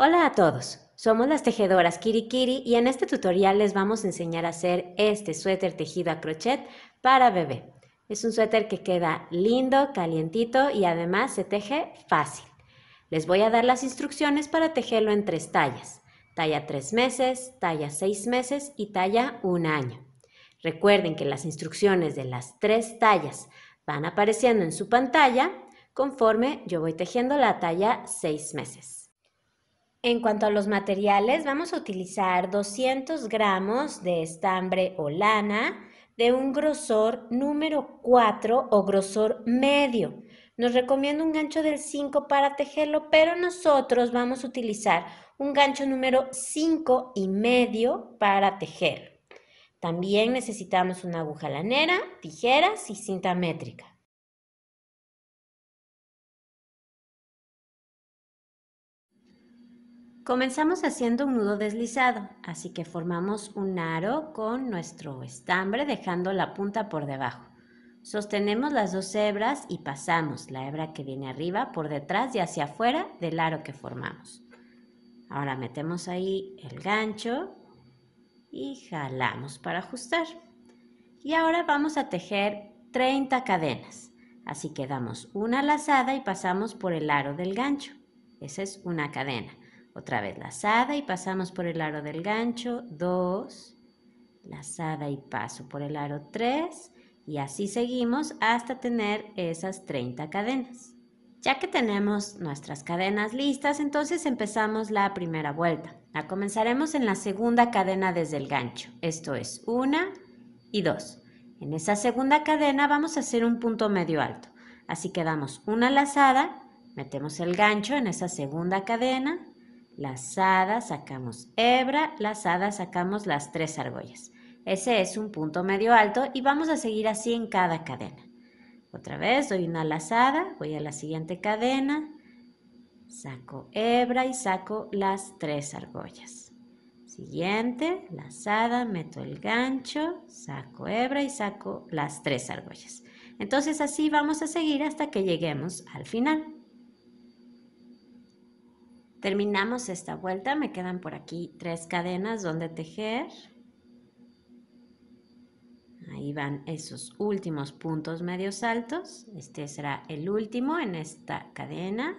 Hola a todos, somos las tejedoras Kiri Kiri y en este tutorial les vamos a enseñar a hacer este suéter tejido a crochet para bebé. Es un suéter que queda lindo, calientito y además se teje fácil. Les voy a dar las instrucciones para tejerlo en tres tallas, talla 3 meses, talla 6 meses y talla 1 año. Recuerden que las instrucciones de las tres tallas van apareciendo en su pantalla conforme yo voy tejiendo la talla 6 meses. En cuanto a los materiales, vamos a utilizar 200 gramos de estambre o lana de un grosor número 4 o grosor medio. Nos recomiendo un gancho del 5 para tejerlo, pero nosotros vamos a utilizar un gancho número 5 y medio para tejer. También necesitamos una aguja lanera, tijeras y cinta métrica. Comenzamos haciendo un nudo deslizado, así que formamos un aro con nuestro estambre dejando la punta por debajo. Sostenemos las dos hebras y pasamos la hebra que viene arriba por detrás y hacia afuera del aro que formamos. Ahora metemos ahí el gancho y jalamos para ajustar. Y ahora vamos a tejer 30 cadenas. Así que damos una lazada y pasamos por el aro del gancho. Esa es una cadena. Otra vez lazada y pasamos por el aro del gancho, 2, lazada y paso por el aro 3 y así seguimos hasta tener esas 30 cadenas. Ya que tenemos nuestras cadenas listas, entonces empezamos la primera vuelta. La comenzaremos en la segunda cadena desde el gancho, esto es 1 y 2. En esa segunda cadena vamos a hacer un punto medio alto, así que damos una lazada, metemos el gancho en esa segunda cadena, lazada, sacamos hebra, lazada, sacamos las tres argollas. Ese es un punto medio alto y vamos a seguir así en cada cadena. Otra vez doy una lazada, voy a la siguiente cadena, saco hebra y saco las tres argollas. Siguiente, lazada, meto el gancho, saco hebra y saco las tres argollas. Entonces así vamos a seguir hasta que lleguemos al final. Terminamos esta vuelta, me quedan por aquí tres cadenas donde tejer. Ahí van esos últimos puntos medios altos. Este será el último en esta cadena.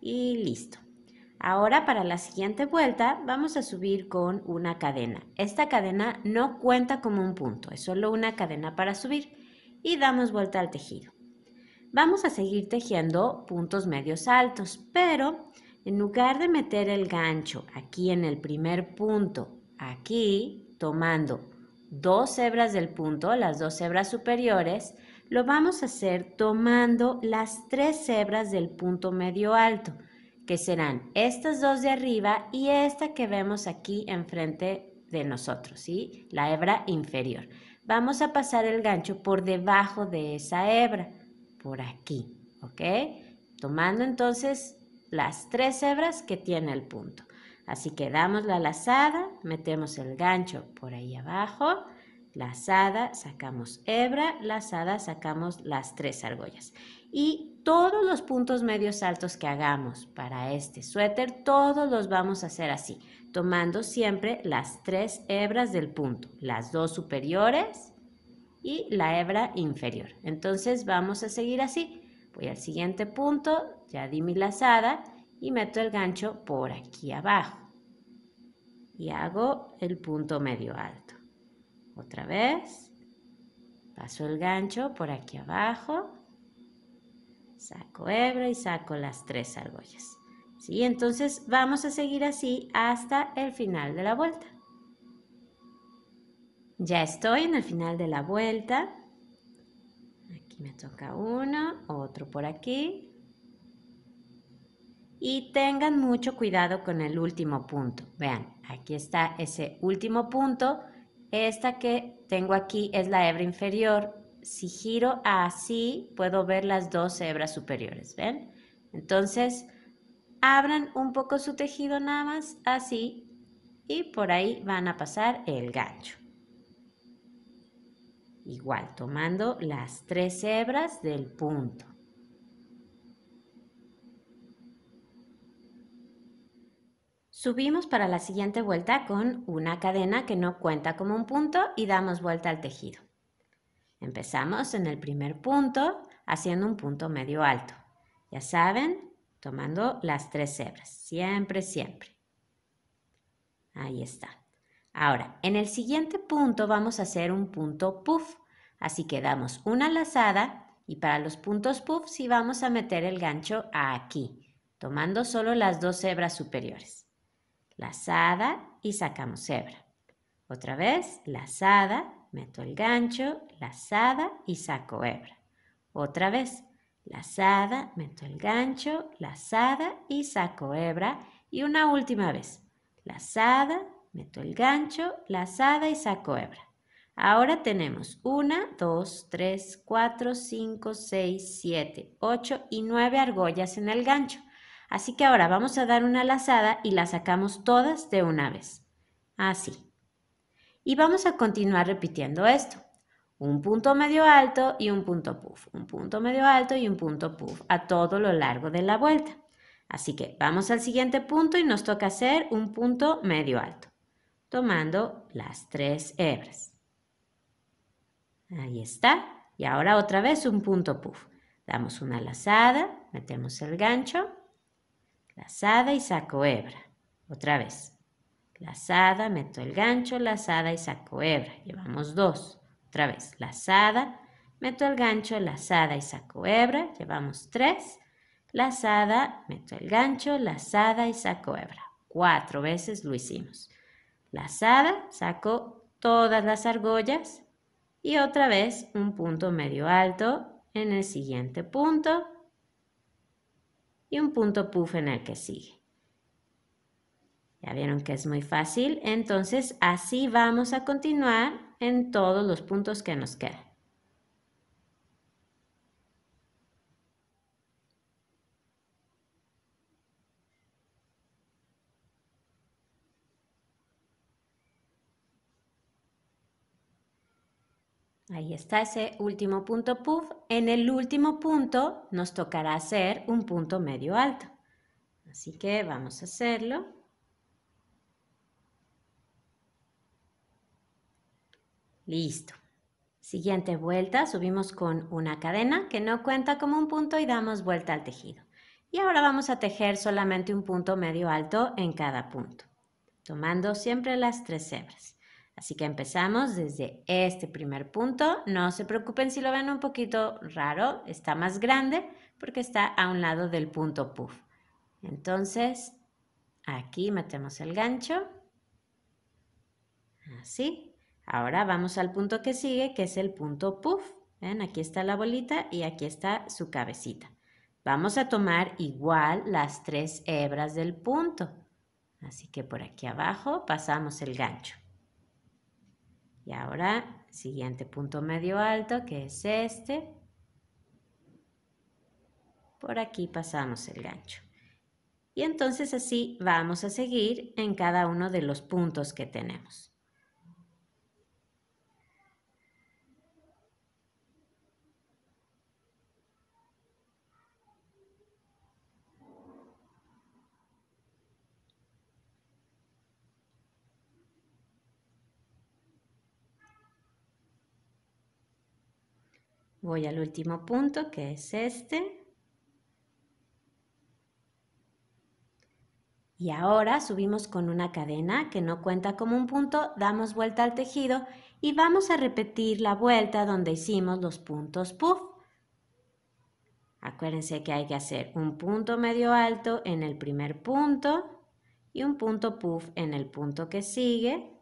Y listo. Ahora para la siguiente vuelta vamos a subir con una cadena. Esta cadena no cuenta como un punto, es solo una cadena para subir. Y damos vuelta al tejido vamos a seguir tejiendo puntos medios altos, pero en lugar de meter el gancho aquí en el primer punto, aquí tomando dos hebras del punto, las dos hebras superiores, lo vamos a hacer tomando las tres hebras del punto medio alto, que serán estas dos de arriba y esta que vemos aquí enfrente de nosotros, ¿sí? La hebra inferior. Vamos a pasar el gancho por debajo de esa hebra por aquí, ¿ok? Tomando entonces las tres hebras que tiene el punto. Así que damos la lazada, metemos el gancho por ahí abajo, lazada, sacamos hebra, lazada, sacamos las tres argollas. Y todos los puntos medios altos que hagamos para este suéter, todos los vamos a hacer así, tomando siempre las tres hebras del punto, las dos superiores y la hebra inferior. Entonces vamos a seguir así. Voy al siguiente punto, ya di mi lazada y meto el gancho por aquí abajo. Y hago el punto medio alto. Otra vez. Paso el gancho por aquí abajo. Saco hebra y saco las tres argollas. ¿Sí? Entonces vamos a seguir así hasta el final de la vuelta. Ya estoy en el final de la vuelta. Aquí me toca uno, otro por aquí. Y tengan mucho cuidado con el último punto. Vean, aquí está ese último punto. Esta que tengo aquí es la hebra inferior. Si giro así, puedo ver las dos hebras superiores. ¿Ven? Entonces, abran un poco su tejido nada más así y por ahí van a pasar el gancho. Igual, tomando las tres hebras del punto. Subimos para la siguiente vuelta con una cadena que no cuenta como un punto y damos vuelta al tejido. Empezamos en el primer punto haciendo un punto medio alto. Ya saben, tomando las tres hebras, siempre, siempre. Ahí está. Ahora, en el siguiente punto vamos a hacer un punto puff. Así que damos una lazada y para los puntos puff sí vamos a meter el gancho aquí, tomando solo las dos hebras superiores. Lazada y sacamos hebra. Otra vez, lazada, meto el gancho, lazada y saco hebra. Otra vez, lazada, meto el gancho, lazada y saco hebra. Y una última vez, lazada, Meto el gancho, lazada y saco hebra. Ahora tenemos 1, 2, 3, 4, 5, 6, 7, 8 y 9 argollas en el gancho. Así que ahora vamos a dar una lazada y la sacamos todas de una vez. Así. Y vamos a continuar repitiendo esto. Un punto medio alto y un punto puff. Un punto medio alto y un punto puff a todo lo largo de la vuelta. Así que vamos al siguiente punto y nos toca hacer un punto medio alto tomando las tres hebras. Ahí está. Y ahora otra vez un punto puff. Damos una lazada, metemos el gancho, lazada y saco hebra. Otra vez. Lazada, meto el gancho, lazada y saco hebra. Llevamos dos. Otra vez. Lazada, meto el gancho, lazada y saco hebra. Llevamos tres. Lazada, meto el gancho, lazada y saco hebra. Cuatro veces lo hicimos. Lazada, saco sacó todas las argollas y otra vez un punto medio alto en el siguiente punto y un punto puff en el que sigue. Ya vieron que es muy fácil, entonces así vamos a continuar en todos los puntos que nos quedan. Ahí está ese último punto puff. En el último punto nos tocará hacer un punto medio alto. Así que vamos a hacerlo. Listo. Siguiente vuelta, subimos con una cadena que no cuenta como un punto y damos vuelta al tejido. Y ahora vamos a tejer solamente un punto medio alto en cada punto, tomando siempre las tres hebras. Así que empezamos desde este primer punto. No se preocupen si lo ven un poquito raro, está más grande porque está a un lado del punto puff. Entonces, aquí metemos el gancho. Así. Ahora vamos al punto que sigue, que es el punto puff. ¿Ven? Aquí está la bolita y aquí está su cabecita. Vamos a tomar igual las tres hebras del punto. Así que por aquí abajo pasamos el gancho. Y ahora, siguiente punto medio alto, que es este. Por aquí pasamos el gancho. Y entonces así vamos a seguir en cada uno de los puntos que tenemos. Voy al último punto que es este. Y ahora subimos con una cadena que no cuenta como un punto, damos vuelta al tejido y vamos a repetir la vuelta donde hicimos los puntos puff. Acuérdense que hay que hacer un punto medio alto en el primer punto y un punto puff en el punto que sigue.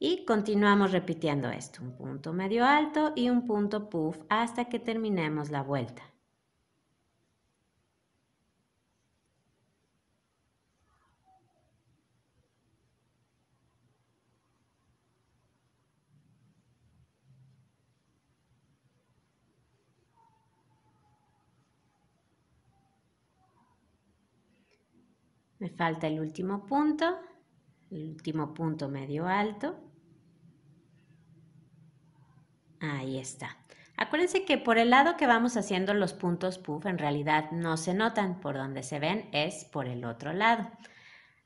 Y continuamos repitiendo esto, un punto medio alto y un punto puff hasta que terminemos la vuelta. Me falta el último punto, el último punto medio alto Ahí está. Acuérdense que por el lado que vamos haciendo los puntos puff en realidad no se notan, por donde se ven es por el otro lado.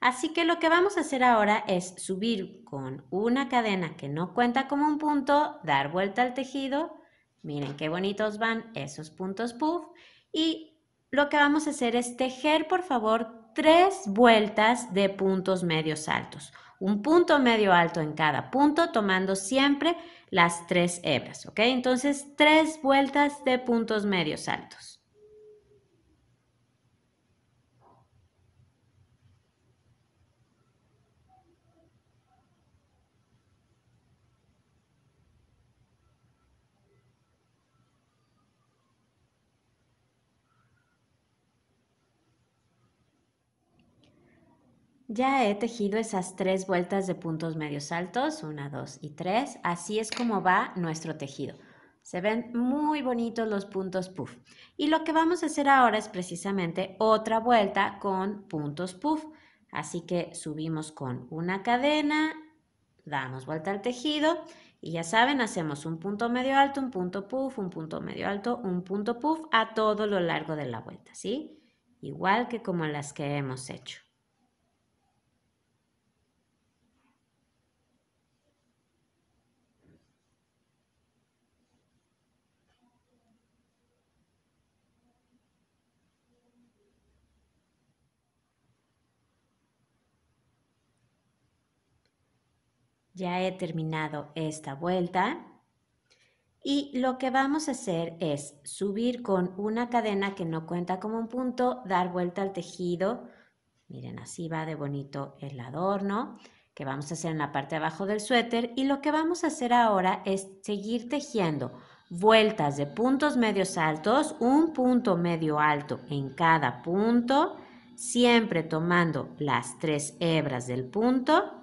Así que lo que vamos a hacer ahora es subir con una cadena que no cuenta como un punto, dar vuelta al tejido, miren qué bonitos van esos puntos puff, y lo que vamos a hacer es tejer por favor tres vueltas de puntos medios altos un punto medio alto en cada punto, tomando siempre las tres hebras, ¿ok? Entonces, tres vueltas de puntos medios altos. Ya he tejido esas tres vueltas de puntos medios altos, una, dos y tres. Así es como va nuestro tejido. Se ven muy bonitos los puntos puff. Y lo que vamos a hacer ahora es precisamente otra vuelta con puntos puff. Así que subimos con una cadena, damos vuelta al tejido y ya saben, hacemos un punto medio alto, un punto puff, un punto medio alto, un punto puff a todo lo largo de la vuelta, ¿sí? Igual que como las que hemos hecho. Ya he terminado esta vuelta. Y lo que vamos a hacer es subir con una cadena que no cuenta como un punto, dar vuelta al tejido. Miren, así va de bonito el adorno que vamos a hacer en la parte de abajo del suéter. Y lo que vamos a hacer ahora es seguir tejiendo vueltas de puntos medios altos, un punto medio alto en cada punto, siempre tomando las tres hebras del punto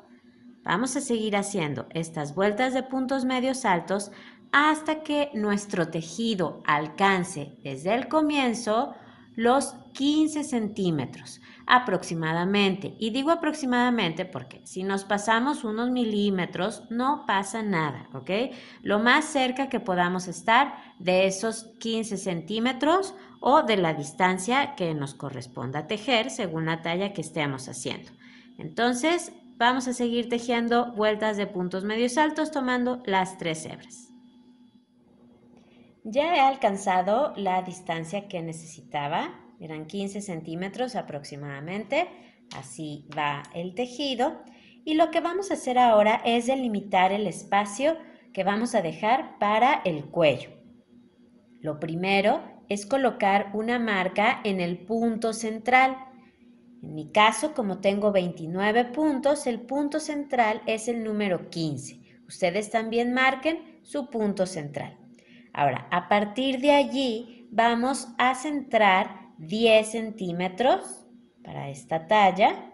Vamos a seguir haciendo estas vueltas de puntos medios altos hasta que nuestro tejido alcance desde el comienzo los 15 centímetros aproximadamente. Y digo aproximadamente porque si nos pasamos unos milímetros no pasa nada, ¿ok? Lo más cerca que podamos estar de esos 15 centímetros o de la distancia que nos corresponda tejer según la talla que estemos haciendo. Entonces, vamos a seguir tejiendo vueltas de puntos medios altos tomando las tres hebras. Ya he alcanzado la distancia que necesitaba, eran 15 centímetros aproximadamente, así va el tejido. Y lo que vamos a hacer ahora es delimitar el espacio que vamos a dejar para el cuello. Lo primero es colocar una marca en el punto central en mi caso, como tengo 29 puntos, el punto central es el número 15. Ustedes también marquen su punto central. Ahora, a partir de allí vamos a centrar 10 centímetros para esta talla.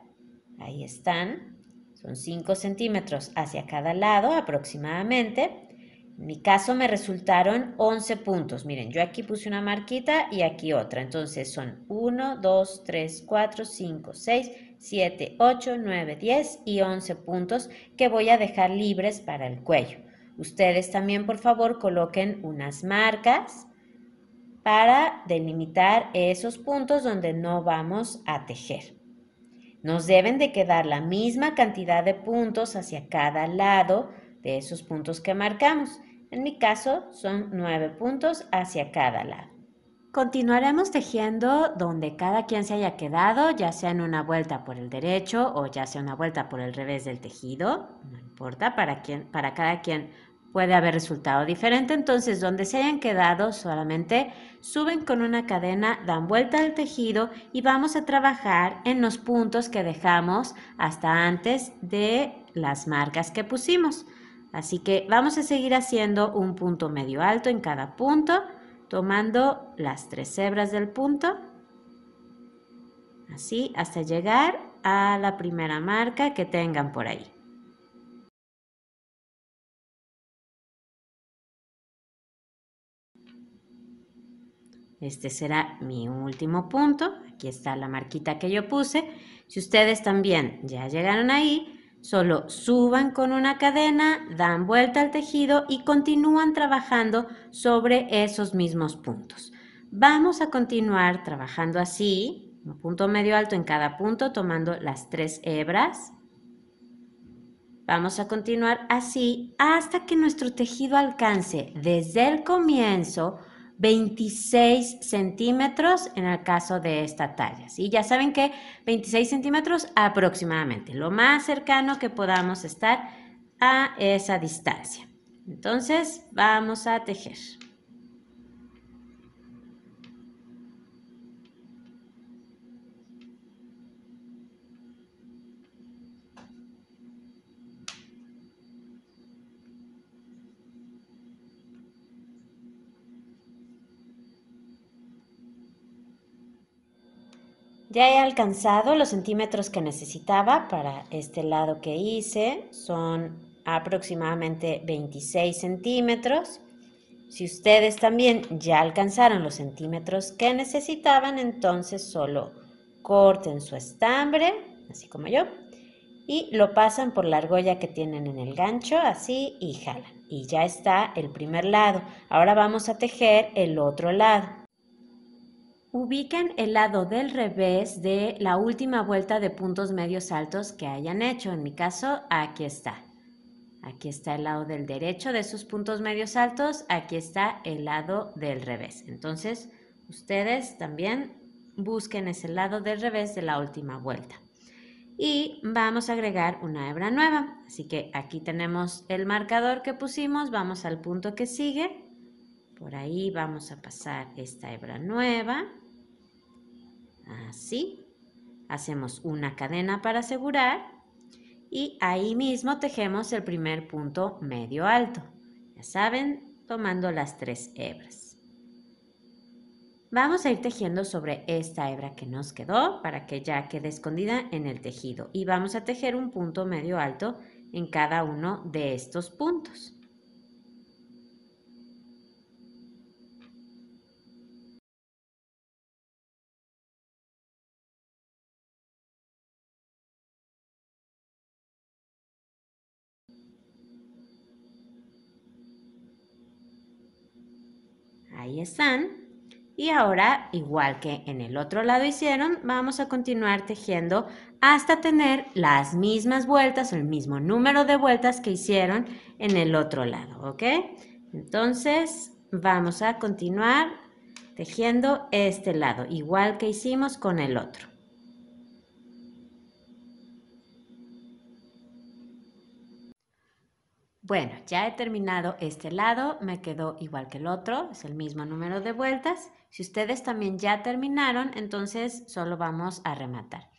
Ahí están. Son 5 centímetros hacia cada lado aproximadamente. En mi caso me resultaron 11 puntos. Miren, yo aquí puse una marquita y aquí otra. Entonces son 1, 2, 3, 4, 5, 6, 7, 8, 9, 10 y 11 puntos que voy a dejar libres para el cuello. Ustedes también, por favor, coloquen unas marcas para delimitar esos puntos donde no vamos a tejer. Nos deben de quedar la misma cantidad de puntos hacia cada lado de esos puntos que marcamos. En mi caso son nueve puntos hacia cada lado. Continuaremos tejiendo donde cada quien se haya quedado, ya sea en una vuelta por el derecho o ya sea una vuelta por el revés del tejido, no importa, para, para cada quien puede haber resultado diferente, entonces donde se hayan quedado solamente suben con una cadena, dan vuelta al tejido y vamos a trabajar en los puntos que dejamos hasta antes de las marcas que pusimos. Así que vamos a seguir haciendo un punto medio alto en cada punto, tomando las tres hebras del punto, así hasta llegar a la primera marca que tengan por ahí. Este será mi último punto. Aquí está la marquita que yo puse. Si ustedes también ya llegaron ahí, Solo suban con una cadena, dan vuelta al tejido y continúan trabajando sobre esos mismos puntos. Vamos a continuar trabajando así, un punto medio alto en cada punto, tomando las tres hebras. Vamos a continuar así hasta que nuestro tejido alcance desde el comienzo 26 centímetros en el caso de esta talla. y Ya saben que 26 centímetros aproximadamente, lo más cercano que podamos estar a esa distancia. Entonces vamos a tejer. Ya he alcanzado los centímetros que necesitaba para este lado que hice. Son aproximadamente 26 centímetros. Si ustedes también ya alcanzaron los centímetros que necesitaban, entonces solo corten su estambre, así como yo, y lo pasan por la argolla que tienen en el gancho, así, y jalan. Y ya está el primer lado. Ahora vamos a tejer el otro lado ubiquen el lado del revés de la última vuelta de puntos medios altos que hayan hecho. En mi caso, aquí está. Aquí está el lado del derecho de sus puntos medios altos, aquí está el lado del revés. Entonces, ustedes también busquen ese lado del revés de la última vuelta. Y vamos a agregar una hebra nueva. Así que aquí tenemos el marcador que pusimos, vamos al punto que sigue. Por ahí vamos a pasar esta hebra nueva Así. Hacemos una cadena para asegurar y ahí mismo tejemos el primer punto medio alto. Ya saben, tomando las tres hebras. Vamos a ir tejiendo sobre esta hebra que nos quedó para que ya quede escondida en el tejido y vamos a tejer un punto medio alto en cada uno de estos puntos. Ahí están. Y ahora, igual que en el otro lado hicieron, vamos a continuar tejiendo hasta tener las mismas vueltas, el mismo número de vueltas que hicieron en el otro lado, ¿ok? Entonces, vamos a continuar tejiendo este lado, igual que hicimos con el otro. Bueno, ya he terminado este lado, me quedó igual que el otro, es el mismo número de vueltas. Si ustedes también ya terminaron, entonces solo vamos a rematar.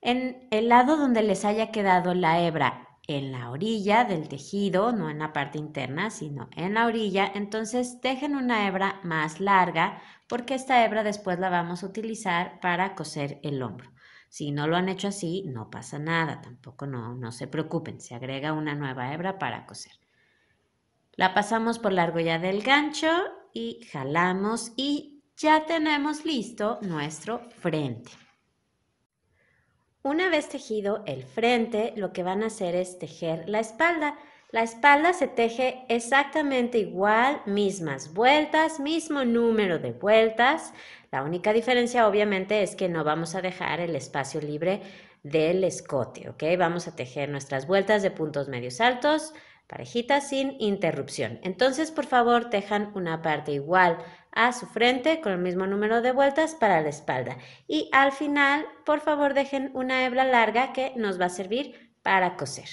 En el lado donde les haya quedado la hebra en la orilla del tejido, no en la parte interna, sino en la orilla, entonces dejen una hebra más larga porque esta hebra después la vamos a utilizar para coser el hombro. Si no lo han hecho así, no pasa nada, tampoco no, no se preocupen, se agrega una nueva hebra para coser. La pasamos por la argolla del gancho y jalamos y ya tenemos listo nuestro frente. Una vez tejido el frente, lo que van a hacer es tejer la espalda. La espalda se teje exactamente igual, mismas vueltas, mismo número de vueltas. La única diferencia obviamente es que no vamos a dejar el espacio libre del escote, ¿ok? Vamos a tejer nuestras vueltas de puntos medios altos, parejitas sin interrupción. Entonces, por favor, tejan una parte igual a su frente con el mismo número de vueltas para la espalda. Y al final, por favor, dejen una hebra larga que nos va a servir para coser.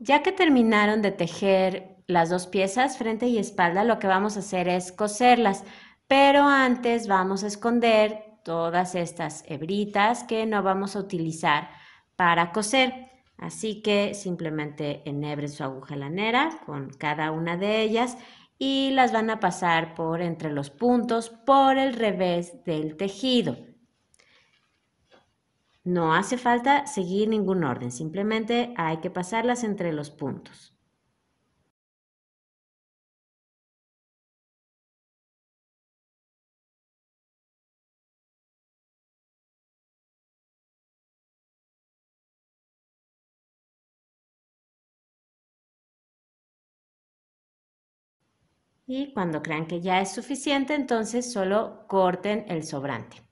Ya que terminaron de tejer las dos piezas, frente y espalda, lo que vamos a hacer es coserlas pero antes vamos a esconder todas estas hebritas que no vamos a utilizar para coser. Así que simplemente enhebren su aguja lanera con cada una de ellas y las van a pasar por entre los puntos por el revés del tejido. No hace falta seguir ningún orden, simplemente hay que pasarlas entre los puntos. y cuando crean que ya es suficiente, entonces solo corten el sobrante.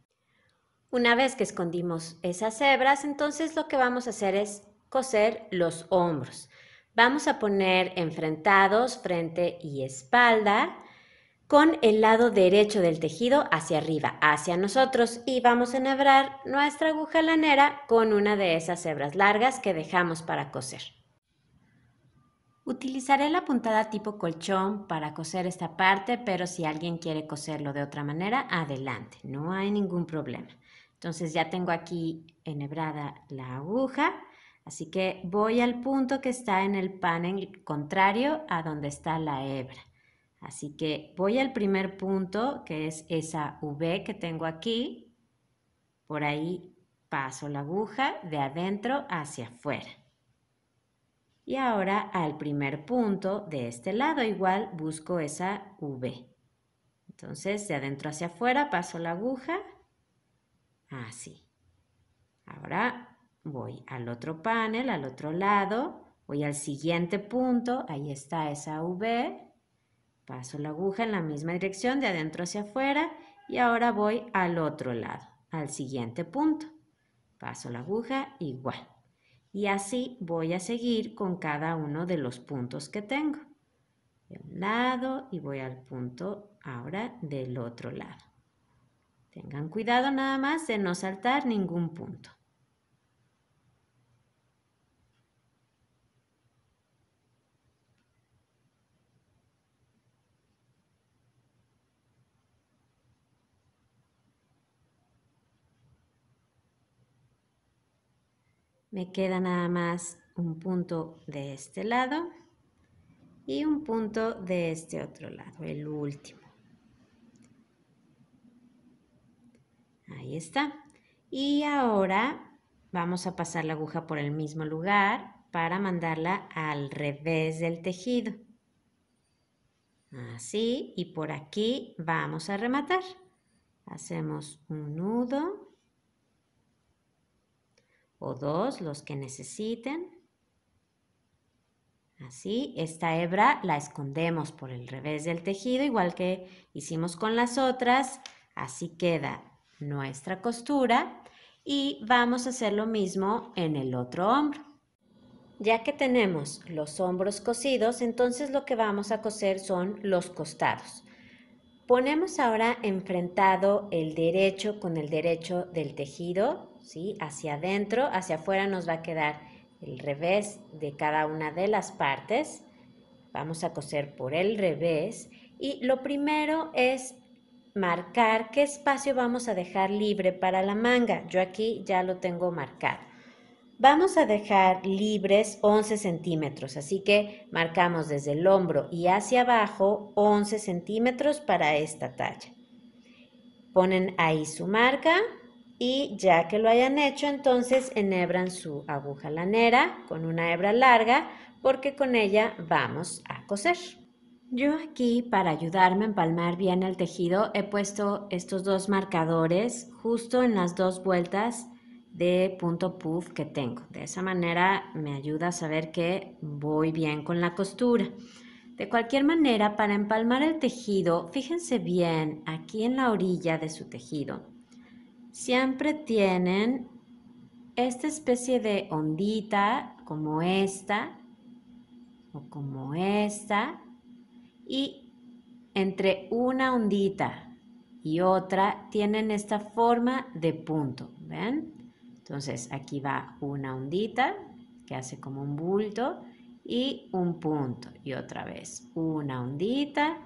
Una vez que escondimos esas hebras, entonces lo que vamos a hacer es coser los hombros. Vamos a poner enfrentados frente y espalda con el lado derecho del tejido hacia arriba, hacia nosotros y vamos a enhebrar nuestra aguja lanera con una de esas hebras largas que dejamos para coser. Utilizaré la puntada tipo colchón para coser esta parte, pero si alguien quiere coserlo de otra manera, adelante, no hay ningún problema. Entonces ya tengo aquí enhebrada la aguja, así que voy al punto que está en el panel contrario a donde está la hebra. Así que voy al primer punto, que es esa V que tengo aquí. Por ahí paso la aguja de adentro hacia afuera. Y ahora al primer punto de este lado igual busco esa V. Entonces de adentro hacia afuera paso la aguja. Así. Ahora voy al otro panel, al otro lado. Voy al siguiente punto. Ahí está esa V. Paso la aguja en la misma dirección de adentro hacia afuera. Y ahora voy al otro lado, al siguiente punto. Paso la aguja igual. Y así voy a seguir con cada uno de los puntos que tengo. De un lado y voy al punto ahora del otro lado. Tengan cuidado nada más de no saltar ningún punto. Me queda nada más un punto de este lado y un punto de este otro lado, el último. Ahí está. Y ahora vamos a pasar la aguja por el mismo lugar para mandarla al revés del tejido. Así, y por aquí vamos a rematar. Hacemos un nudo o dos, los que necesiten. Así, esta hebra la escondemos por el revés del tejido, igual que hicimos con las otras. Así queda nuestra costura y vamos a hacer lo mismo en el otro hombro. Ya que tenemos los hombros cosidos, entonces lo que vamos a coser son los costados. Ponemos ahora enfrentado el derecho con el derecho del tejido Hacia adentro, hacia afuera nos va a quedar el revés de cada una de las partes. Vamos a coser por el revés y lo primero es marcar qué espacio vamos a dejar libre para la manga. Yo aquí ya lo tengo marcado. Vamos a dejar libres 11 centímetros, así que marcamos desde el hombro y hacia abajo 11 centímetros para esta talla. Ponen ahí su marca y ya que lo hayan hecho, entonces enhebran su aguja lanera con una hebra larga porque con ella vamos a coser. Yo aquí para ayudarme a empalmar bien el tejido he puesto estos dos marcadores justo en las dos vueltas de punto puff que tengo. De esa manera me ayuda a saber que voy bien con la costura. De cualquier manera, para empalmar el tejido, fíjense bien aquí en la orilla de su tejido siempre tienen esta especie de ondita como esta o como esta y entre una ondita y otra tienen esta forma de punto, ¿ven? Entonces aquí va una ondita que hace como un bulto y un punto y otra vez una ondita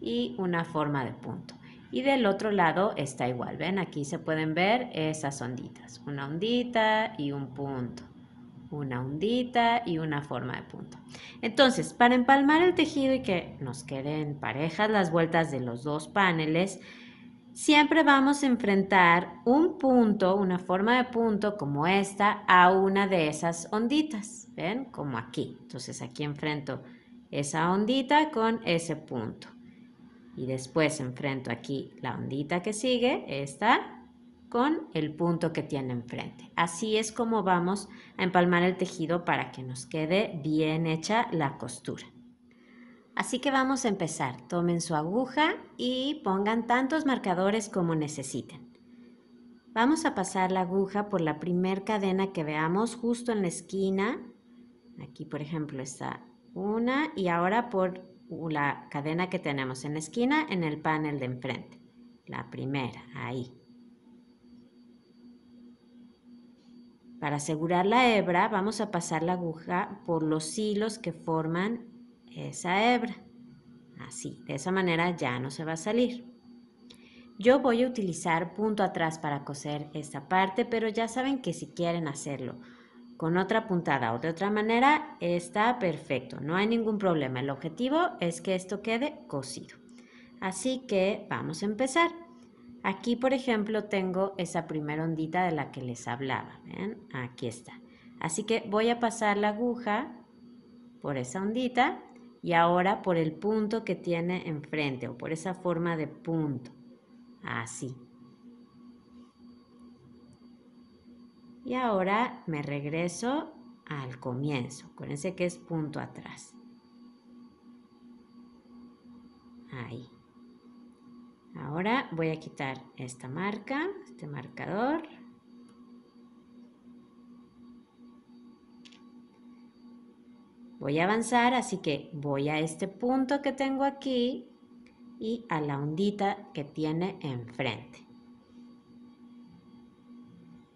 y una forma de punto. Y del otro lado está igual, ven, aquí se pueden ver esas onditas, una ondita y un punto, una ondita y una forma de punto. Entonces, para empalmar el tejido y que nos queden parejas las vueltas de los dos paneles, siempre vamos a enfrentar un punto, una forma de punto como esta, a una de esas onditas, ¿ven? Como aquí. Entonces aquí enfrento esa ondita con ese punto y después enfrento aquí la ondita que sigue, esta, con el punto que tiene enfrente. Así es como vamos a empalmar el tejido para que nos quede bien hecha la costura. Así que vamos a empezar. Tomen su aguja y pongan tantos marcadores como necesiten. Vamos a pasar la aguja por la primer cadena que veamos justo en la esquina. Aquí, por ejemplo, está una y ahora por la cadena que tenemos en la esquina en el panel de enfrente. La primera, ahí. Para asegurar la hebra vamos a pasar la aguja por los hilos que forman esa hebra. Así, de esa manera ya no se va a salir. Yo voy a utilizar punto atrás para coser esta parte, pero ya saben que si quieren hacerlo con otra puntada o de otra manera, está perfecto, no hay ningún problema. El objetivo es que esto quede cosido. Así que vamos a empezar. Aquí, por ejemplo, tengo esa primera ondita de la que les hablaba. Aquí está. Así que voy a pasar la aguja por esa ondita y ahora por el punto que tiene enfrente o por esa forma de punto. Así. Y ahora me regreso al comienzo. Acuérdense que es punto atrás. Ahí. Ahora voy a quitar esta marca, este marcador. Voy a avanzar, así que voy a este punto que tengo aquí y a la ondita que tiene enfrente.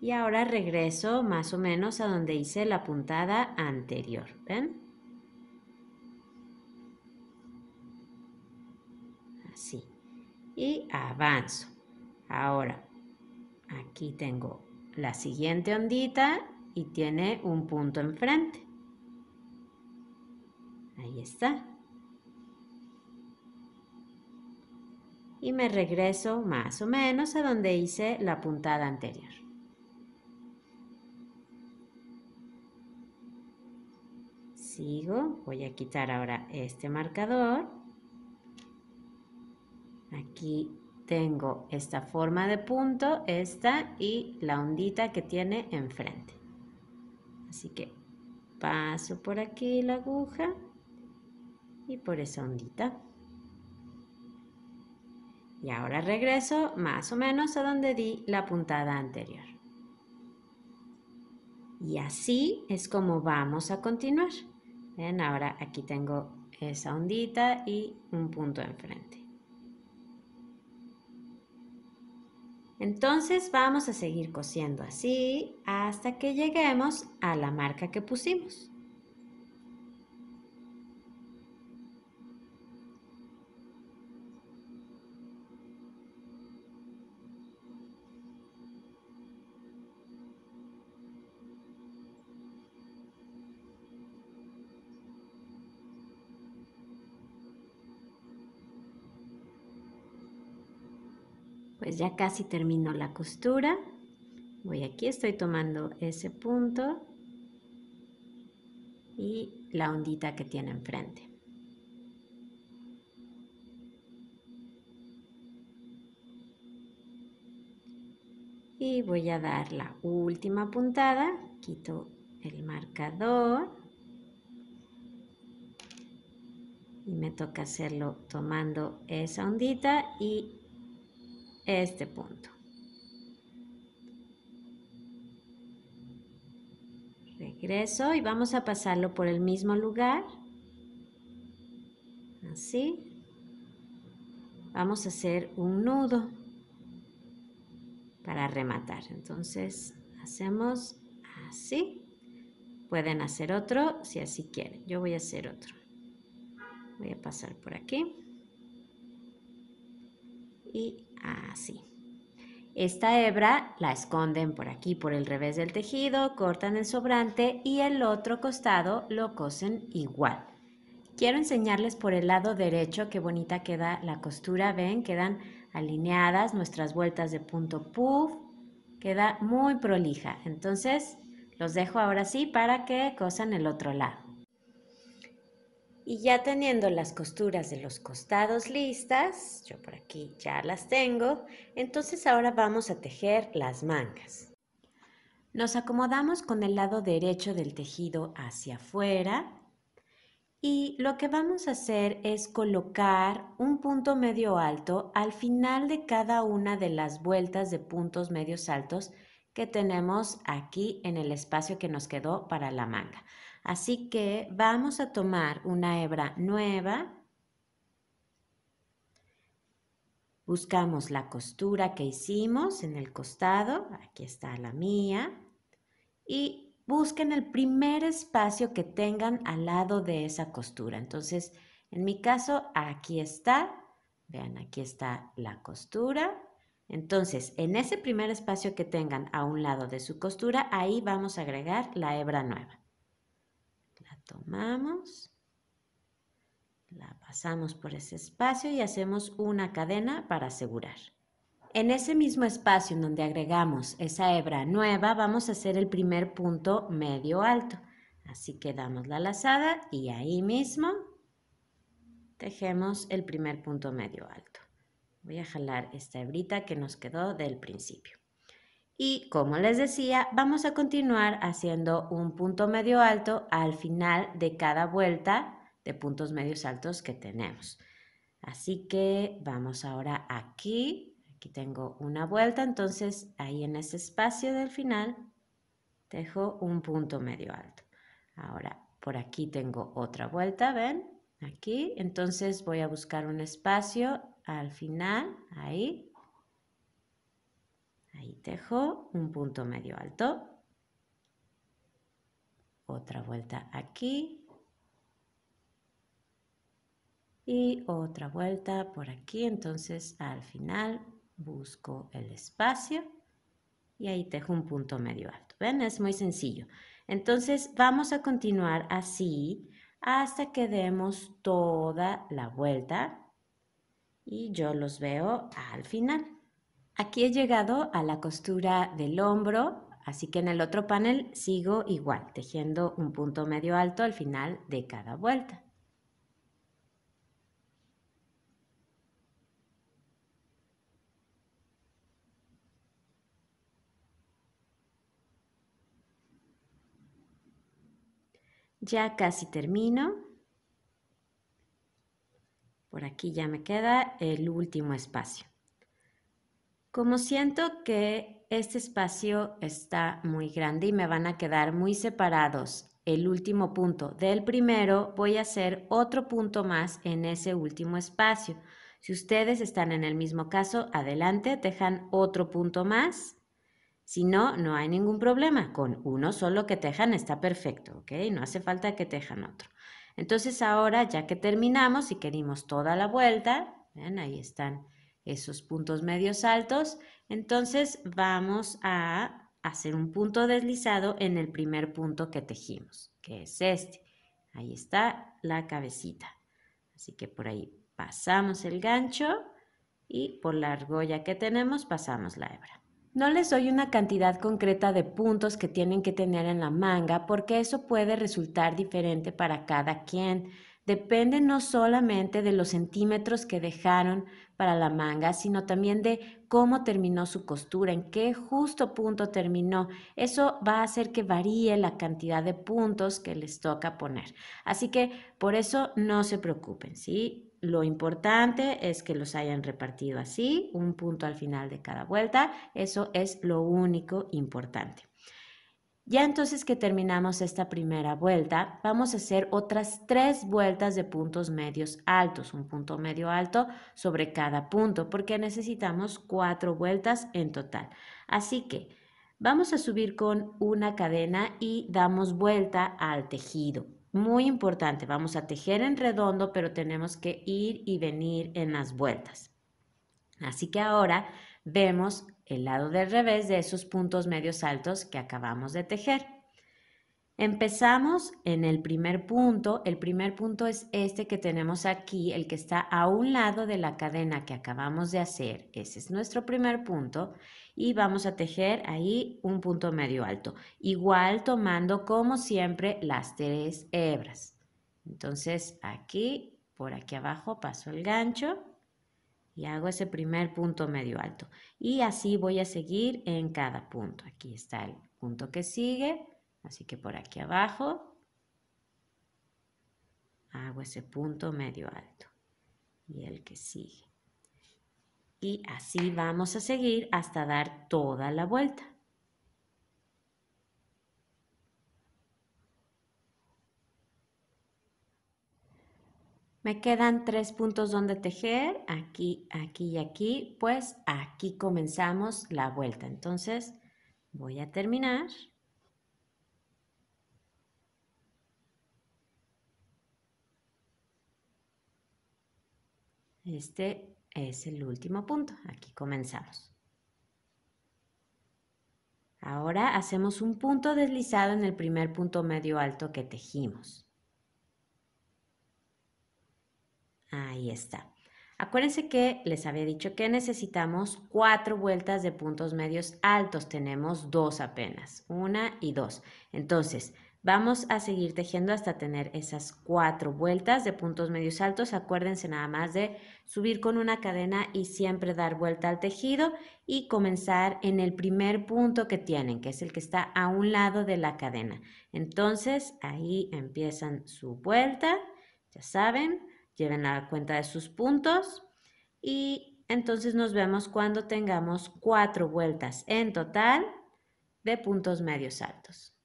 Y ahora regreso más o menos a donde hice la puntada anterior. ¿Ven? Así. Y avanzo. Ahora, aquí tengo la siguiente ondita y tiene un punto enfrente. Ahí está. Y me regreso más o menos a donde hice la puntada anterior. sigo, voy a quitar ahora este marcador. Aquí tengo esta forma de punto, esta y la ondita que tiene enfrente. Así que paso por aquí la aguja y por esa ondita. Y ahora regreso más o menos a donde di la puntada anterior. Y así es como vamos a continuar ahora aquí tengo esa ondita y un punto enfrente. Entonces vamos a seguir cosiendo así hasta que lleguemos a la marca que pusimos. Pues ya casi termino la costura. Voy aquí, estoy tomando ese punto y la ondita que tiene enfrente. Y voy a dar la última puntada, quito el marcador y me toca hacerlo tomando esa ondita y este punto. Regreso y vamos a pasarlo por el mismo lugar. Así. Vamos a hacer un nudo para rematar. Entonces hacemos así. Pueden hacer otro si así quieren. Yo voy a hacer otro. Voy a pasar por aquí y así. Esta hebra la esconden por aquí, por el revés del tejido, cortan el sobrante y el otro costado lo cosen igual. Quiero enseñarles por el lado derecho qué bonita queda la costura, ven, quedan alineadas nuestras vueltas de punto puff, queda muy prolija. Entonces, los dejo ahora sí para que cosan el otro lado. Y ya teniendo las costuras de los costados listas, yo por aquí ya las tengo, entonces ahora vamos a tejer las mangas. Nos acomodamos con el lado derecho del tejido hacia afuera y lo que vamos a hacer es colocar un punto medio alto al final de cada una de las vueltas de puntos medios altos que tenemos aquí en el espacio que nos quedó para la manga. Así que vamos a tomar una hebra nueva. Buscamos la costura que hicimos en el costado, aquí está la mía, y busquen el primer espacio que tengan al lado de esa costura. Entonces, en mi caso, aquí está, vean, aquí está la costura. Entonces, en ese primer espacio que tengan a un lado de su costura, ahí vamos a agregar la hebra nueva tomamos, la pasamos por ese espacio y hacemos una cadena para asegurar. En ese mismo espacio en donde agregamos esa hebra nueva, vamos a hacer el primer punto medio alto. Así que damos la lazada y ahí mismo tejemos el primer punto medio alto. Voy a jalar esta hebrita que nos quedó del principio. Y como les decía, vamos a continuar haciendo un punto medio alto al final de cada vuelta de puntos medios altos que tenemos. Así que vamos ahora aquí. Aquí tengo una vuelta, entonces ahí en ese espacio del final dejo un punto medio alto. Ahora por aquí tengo otra vuelta, ¿ven? Aquí, entonces voy a buscar un espacio al final, ahí, Ahí tejo un punto medio alto. Otra vuelta aquí. Y otra vuelta por aquí. Entonces al final busco el espacio y ahí tejo un punto medio alto. ¿Ven? Es muy sencillo. Entonces vamos a continuar así hasta que demos toda la vuelta y yo los veo al final. Aquí he llegado a la costura del hombro, así que en el otro panel sigo igual, tejiendo un punto medio alto al final de cada vuelta. Ya casi termino. Por aquí ya me queda el último espacio. Como siento que este espacio está muy grande y me van a quedar muy separados el último punto del primero, voy a hacer otro punto más en ese último espacio. Si ustedes están en el mismo caso, adelante, tejan otro punto más. Si no, no hay ningún problema. Con uno solo que tejan está perfecto, ¿ok? No hace falta que tejan otro. Entonces ahora, ya que terminamos y que toda la vuelta, ven, ahí están esos puntos medios altos. Entonces vamos a hacer un punto deslizado en el primer punto que tejimos, que es este. Ahí está la cabecita. Así que por ahí pasamos el gancho y por la argolla que tenemos pasamos la hebra. No les doy una cantidad concreta de puntos que tienen que tener en la manga porque eso puede resultar diferente para cada quien depende no solamente de los centímetros que dejaron para la manga, sino también de cómo terminó su costura, en qué justo punto terminó. Eso va a hacer que varíe la cantidad de puntos que les toca poner. Así que por eso no se preocupen, ¿sí? Lo importante es que los hayan repartido así, un punto al final de cada vuelta. Eso es lo único importante. Ya entonces que terminamos esta primera vuelta, vamos a hacer otras tres vueltas de puntos medios altos, un punto medio alto sobre cada punto, porque necesitamos cuatro vueltas en total. Así que vamos a subir con una cadena y damos vuelta al tejido. Muy importante, vamos a tejer en redondo, pero tenemos que ir y venir en las vueltas. Así que ahora vemos el lado del revés de esos puntos medios altos que acabamos de tejer. Empezamos en el primer punto. El primer punto es este que tenemos aquí, el que está a un lado de la cadena que acabamos de hacer. Ese es nuestro primer punto. Y vamos a tejer ahí un punto medio alto. Igual tomando como siempre las tres hebras. Entonces aquí, por aquí abajo paso el gancho y hago ese primer punto medio alto. Y así voy a seguir en cada punto. Aquí está el punto que sigue, así que por aquí abajo hago ese punto medio alto y el que sigue. Y así vamos a seguir hasta dar toda la vuelta. Me quedan tres puntos donde tejer, aquí, aquí y aquí, pues aquí comenzamos la vuelta. Entonces voy a terminar. Este es el último punto, aquí comenzamos. Ahora hacemos un punto deslizado en el primer punto medio alto que tejimos. Ahí está. Acuérdense que les había dicho que necesitamos cuatro vueltas de puntos medios altos. Tenemos dos apenas, una y dos. Entonces, vamos a seguir tejiendo hasta tener esas cuatro vueltas de puntos medios altos. Acuérdense nada más de subir con una cadena y siempre dar vuelta al tejido y comenzar en el primer punto que tienen, que es el que está a un lado de la cadena. Entonces, ahí empiezan su vuelta, ya saben lleven la cuenta de sus puntos y entonces nos vemos cuando tengamos cuatro vueltas en total de puntos medios altos.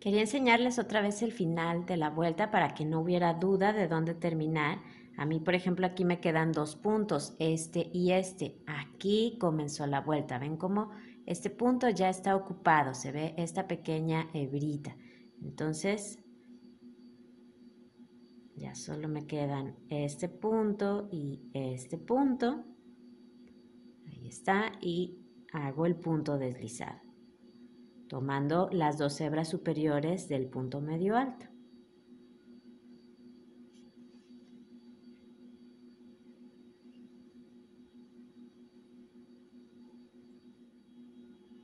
Quería enseñarles otra vez el final de la vuelta para que no hubiera duda de dónde terminar. A mí, por ejemplo, aquí me quedan dos puntos, este y este. Aquí comenzó la vuelta. ¿Ven cómo este punto ya está ocupado? Se ve esta pequeña hebrita. Entonces, ya solo me quedan este punto y este punto. Ahí está. Y hago el punto deslizado, tomando las dos hebras superiores del punto medio alto.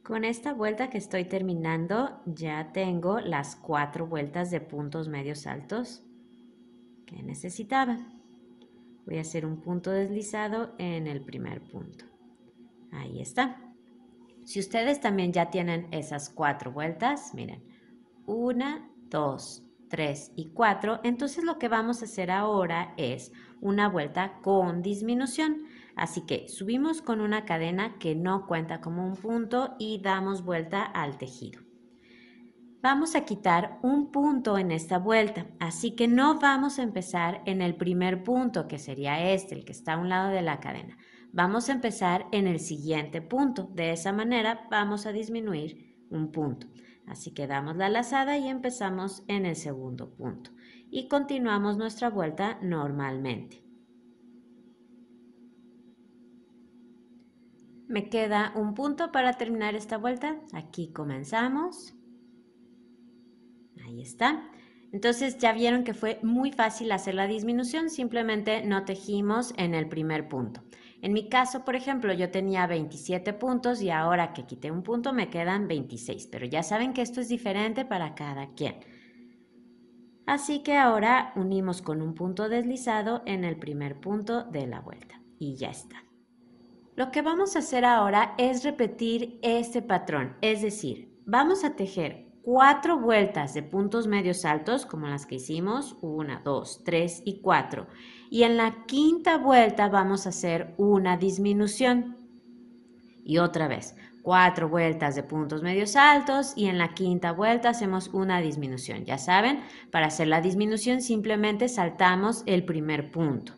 Con esta vuelta que estoy terminando ya tengo las cuatro vueltas de puntos medios altos necesitaba. Voy a hacer un punto deslizado en el primer punto. Ahí está. Si ustedes también ya tienen esas cuatro vueltas, miren, una, dos, tres y cuatro, entonces lo que vamos a hacer ahora es una vuelta con disminución. Así que subimos con una cadena que no cuenta como un punto y damos vuelta al tejido. Vamos a quitar un punto en esta vuelta, así que no vamos a empezar en el primer punto, que sería este, el que está a un lado de la cadena. Vamos a empezar en el siguiente punto. De esa manera vamos a disminuir un punto. Así que damos la lazada y empezamos en el segundo punto. Y continuamos nuestra vuelta normalmente. Me queda un punto para terminar esta vuelta. Aquí comenzamos. Ahí está. Entonces ya vieron que fue muy fácil hacer la disminución, simplemente no tejimos en el primer punto. En mi caso, por ejemplo, yo tenía 27 puntos y ahora que quité un punto me quedan 26, pero ya saben que esto es diferente para cada quien. Así que ahora unimos con un punto deslizado en el primer punto de la vuelta y ya está. Lo que vamos a hacer ahora es repetir este patrón, es decir, vamos a tejer cuatro vueltas de puntos medios altos, como las que hicimos, una, dos, tres y cuatro. Y en la quinta vuelta vamos a hacer una disminución. Y otra vez, cuatro vueltas de puntos medios altos y en la quinta vuelta hacemos una disminución. Ya saben, para hacer la disminución simplemente saltamos el primer punto.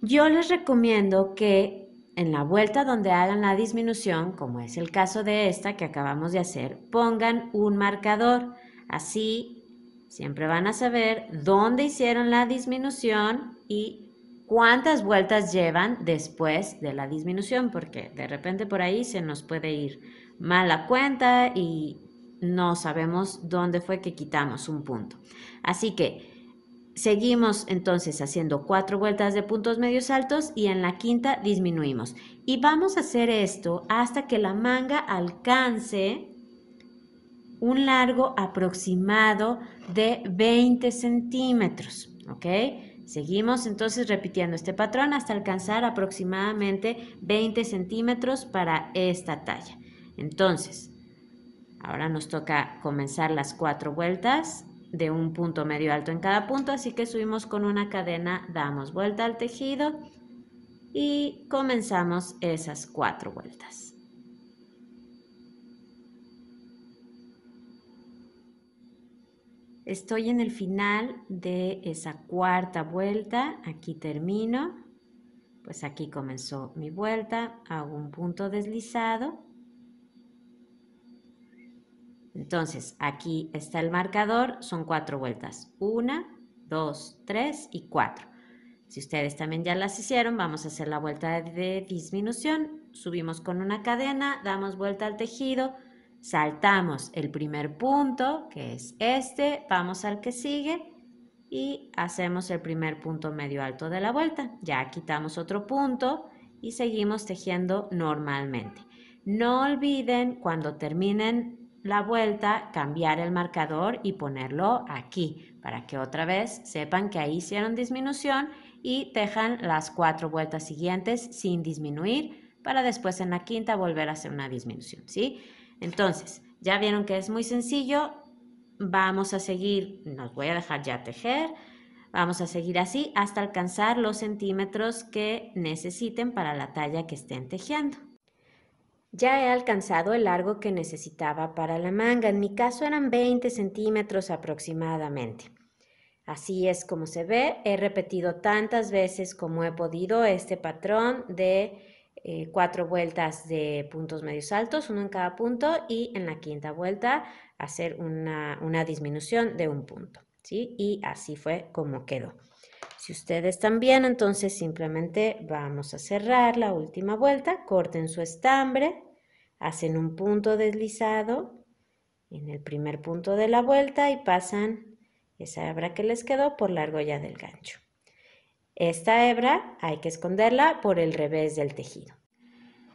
Yo les recomiendo que en la vuelta donde hagan la disminución, como es el caso de esta que acabamos de hacer, pongan un marcador. Así siempre van a saber dónde hicieron la disminución y cuántas vueltas llevan después de la disminución, porque de repente por ahí se nos puede ir mala cuenta y no sabemos dónde fue que quitamos un punto. Así que Seguimos entonces haciendo cuatro vueltas de puntos medios altos y en la quinta disminuimos. Y vamos a hacer esto hasta que la manga alcance un largo aproximado de 20 centímetros. ¿Ok? Seguimos entonces repitiendo este patrón hasta alcanzar aproximadamente 20 centímetros para esta talla. Entonces, ahora nos toca comenzar las cuatro vueltas de un punto medio alto en cada punto, así que subimos con una cadena, damos vuelta al tejido y comenzamos esas cuatro vueltas. Estoy en el final de esa cuarta vuelta, aquí termino, pues aquí comenzó mi vuelta, hago un punto deslizado entonces, aquí está el marcador, son cuatro vueltas. Una, dos, tres y cuatro. Si ustedes también ya las hicieron, vamos a hacer la vuelta de disminución. Subimos con una cadena, damos vuelta al tejido, saltamos el primer punto, que es este, vamos al que sigue y hacemos el primer punto medio alto de la vuelta. Ya quitamos otro punto y seguimos tejiendo normalmente. No olviden cuando terminen la vuelta, cambiar el marcador y ponerlo aquí, para que otra vez sepan que ahí hicieron disminución y tejan las cuatro vueltas siguientes sin disminuir, para después en la quinta volver a hacer una disminución, ¿sí? Entonces, ya vieron que es muy sencillo, vamos a seguir, nos voy a dejar ya tejer, Vamos a seguir así hasta alcanzar los centímetros que necesiten para la talla que estén tejiendo. Ya he alcanzado el largo que necesitaba para la manga, en mi caso eran 20 centímetros aproximadamente. Así es como se ve, he repetido tantas veces como he podido este patrón de eh, cuatro vueltas de puntos medios altos, uno en cada punto y en la quinta vuelta hacer una, disminución de un punto. ¿sí? Y así fue como quedó. Si ustedes también, entonces simplemente vamos a cerrar la última vuelta, corten su estambre hacen un punto deslizado en el primer punto de la vuelta y pasan esa hebra que les quedó por la argolla del gancho. Esta hebra hay que esconderla por el revés del tejido.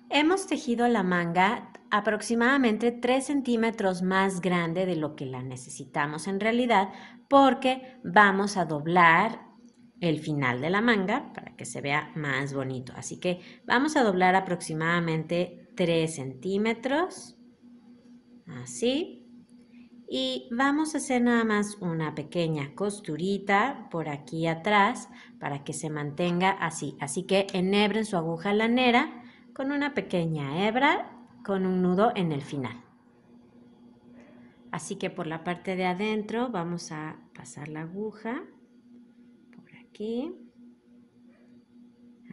Hemos tejido la manga aproximadamente 3 centímetros más grande de lo que la necesitamos en realidad porque vamos a doblar el final de la manga para que se vea más bonito. Así que vamos a doblar aproximadamente 3 centímetros, así. Y vamos a hacer nada más una pequeña costurita por aquí atrás para que se mantenga así. Así que enhebren su aguja lanera con una pequeña hebra con un nudo en el final. Así que por la parte de adentro vamos a pasar la aguja por aquí.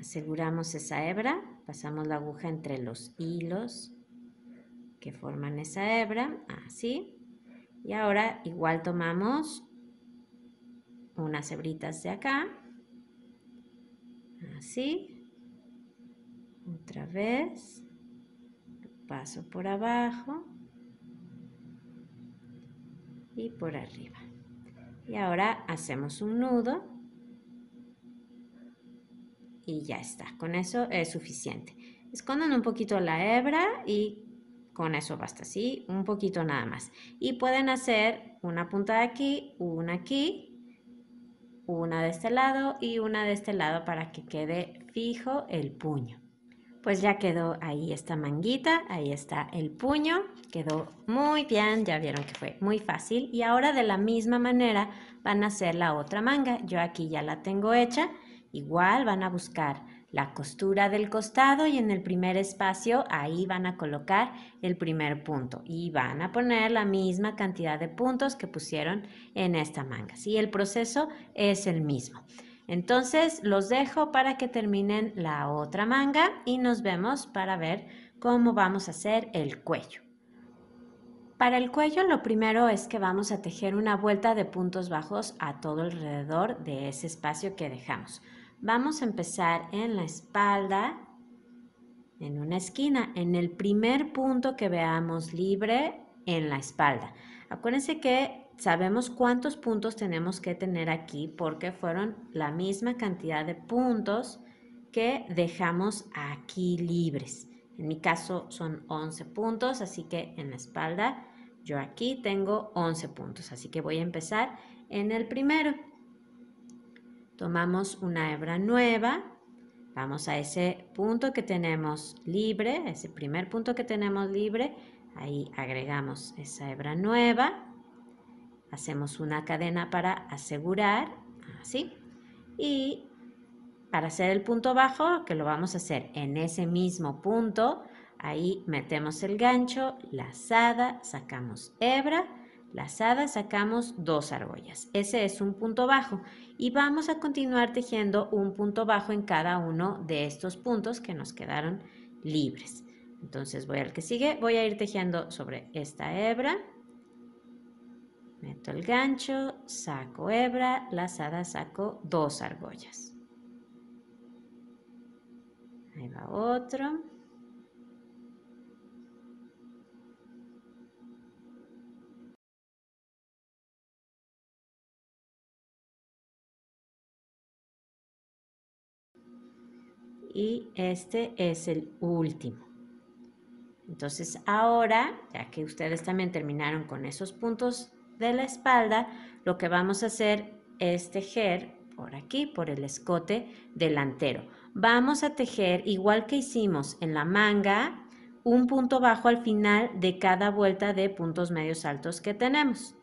Aseguramos esa hebra pasamos la aguja entre los hilos que forman esa hebra, así. Y ahora igual tomamos unas hebritas de acá, así. Otra vez, paso por abajo y por arriba. Y ahora hacemos un nudo y ya está. Con eso es suficiente. Escondan un poquito la hebra y con eso basta, ¿sí? Un poquito nada más. Y pueden hacer una punta de aquí, una aquí, una de este lado y una de este lado para que quede fijo el puño. Pues ya quedó ahí esta manguita, ahí está el puño, quedó muy bien, ya vieron que fue muy fácil. Y ahora de la misma manera van a hacer la otra manga, yo aquí ya la tengo hecha Igual van a buscar la costura del costado y en el primer espacio ahí van a colocar el primer punto y van a poner la misma cantidad de puntos que pusieron en esta manga. Si el proceso es el mismo. Entonces los dejo para que terminen la otra manga y nos vemos para ver cómo vamos a hacer el cuello. Para el cuello lo primero es que vamos a tejer una vuelta de puntos bajos a todo alrededor de ese espacio que dejamos. Vamos a empezar en la espalda, en una esquina, en el primer punto que veamos libre en la espalda. Acuérdense que sabemos cuántos puntos tenemos que tener aquí porque fueron la misma cantidad de puntos que dejamos aquí libres. En mi caso son 11 puntos, así que en la espalda yo aquí tengo 11 puntos, así que voy a empezar en el primero tomamos una hebra nueva, vamos a ese punto que tenemos libre, ese primer punto que tenemos libre, ahí agregamos esa hebra nueva, hacemos una cadena para asegurar, así, y para hacer el punto bajo, que lo vamos a hacer en ese mismo punto, ahí metemos el gancho, lazada, sacamos hebra, lazada, sacamos dos argollas. Ese es un punto bajo y vamos a continuar tejiendo un punto bajo en cada uno de estos puntos que nos quedaron libres. Entonces voy al que sigue, voy a ir tejiendo sobre esta hebra, meto el gancho, saco hebra, lazada, saco dos argollas. Ahí va otro. y este es el último. Entonces ahora, ya que ustedes también terminaron con esos puntos de la espalda, lo que vamos a hacer es tejer por aquí, por el escote delantero. Vamos a tejer igual que hicimos en la manga, un punto bajo al final de cada vuelta de puntos medios altos que tenemos